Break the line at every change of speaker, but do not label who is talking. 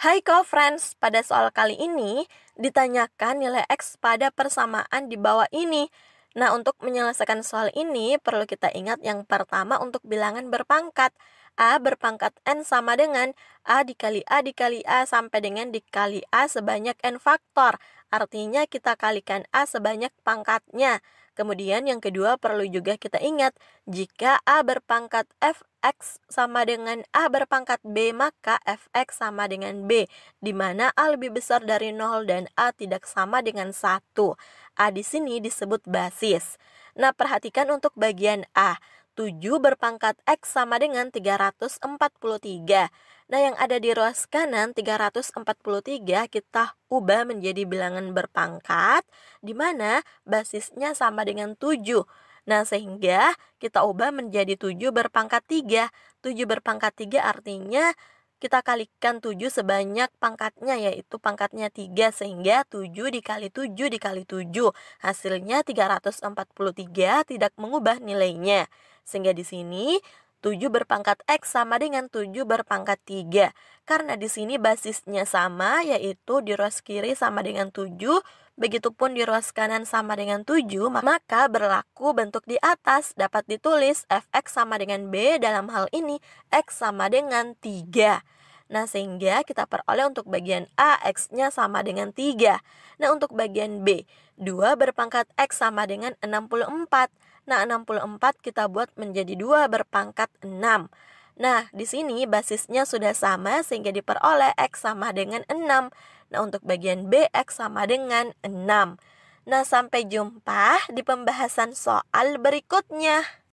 Hai co-friends, pada soal kali ini ditanyakan nilai X pada persamaan di bawah ini. Nah, untuk menyelesaikan soal ini perlu kita ingat yang pertama untuk bilangan berpangkat. A berpangkat N sama dengan A dikali A dikali A sampai dengan dikali A sebanyak N faktor. Artinya kita kalikan A sebanyak pangkatnya. Kemudian yang kedua perlu juga kita ingat, jika A berpangkat Fx sama dengan A berpangkat B, maka Fx sama dengan B, di mana A lebih besar dari 0 dan A tidak sama dengan 1. A di sini disebut basis. Nah, perhatikan untuk bagian A. 7 berpangkat X sama dengan 343. Nah, yang ada di ruas kanan 343 kita ubah menjadi bilangan berpangkat, di mana basisnya sama dengan 7. Nah, sehingga kita ubah menjadi 7 berpangkat 3. 7 berpangkat 3 artinya kita kalikan 7 sebanyak pangkatnya yaitu pangkatnya 3 sehingga 7 dikali 7 dikali 7 hasilnya 343 tidak mengubah nilainya. Sehingga di sini 7 berpangkat X sama dengan 7 berpangkat 3. Karena di sini basisnya sama, yaitu di ruas kiri sama dengan 7, begitupun di ruas kanan sama dengan 7, maka berlaku bentuk di atas dapat ditulis fx sama dengan B, dalam hal ini x sama dengan 3. Nah, sehingga kita peroleh untuk bagian A, X-nya sama dengan 3. Nah, untuk bagian B, 2 berpangkat X sama dengan 64. Nah, 64 kita buat menjadi 2 berpangkat 6. Nah, di sini basisnya sudah sama sehingga diperoleh X sama dengan 6. Nah, untuk bagian B, X sama dengan 6. Nah, sampai jumpa di pembahasan soal berikutnya.